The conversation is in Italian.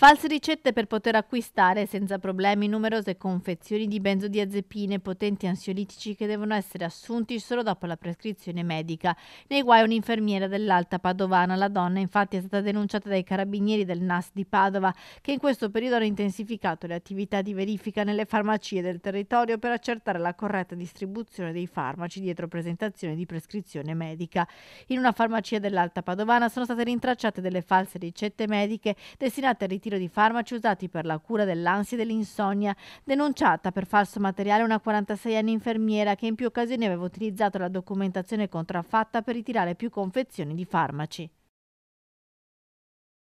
False ricette per poter acquistare senza problemi numerose confezioni di benzodiazepine, potenti ansiolitici che devono essere assunti solo dopo la prescrizione medica. Nei guai un'infermiera dell'Alta Padovana. La donna infatti è stata denunciata dai carabinieri del NAS di Padova che in questo periodo hanno intensificato le attività di verifica nelle farmacie del territorio per accertare la corretta distribuzione dei farmaci dietro presentazione di prescrizione medica. In una farmacia dell'Alta Padovana sono state rintracciate delle false ricette mediche destinate a ritirare ritiro di farmaci usati per la cura dell'ansia e dell'insonnia, denunciata per falso materiale una 46enne infermiera che in più occasioni aveva utilizzato la documentazione contraffatta per ritirare più confezioni di farmaci.